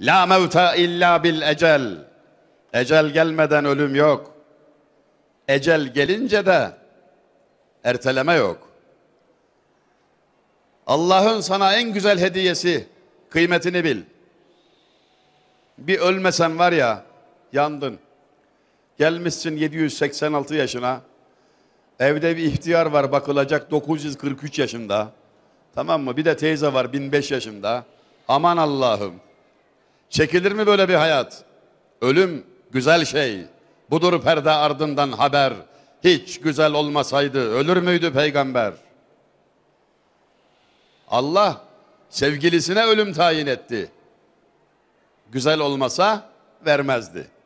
La mevta illa bil ecel. Ecel gelmeden ölüm yok. Ecel gelince de erteleme yok. Allah'ın sana en güzel hediyesi kıymetini bil. Bir ölmesen var ya yandın. Gelmişsin 786 yaşına. Evde bir ihtiyar var bakılacak 943 yaşında. Tamam mı? Bir de teyze var 1005 yaşında. Aman Allah'ım. Çekilir mi böyle bir hayat? Ölüm güzel şey. Budur perde ardından haber. Hiç güzel olmasaydı ölür müydü peygamber? Allah sevgilisine ölüm tayin etti. Güzel olmasa vermezdi.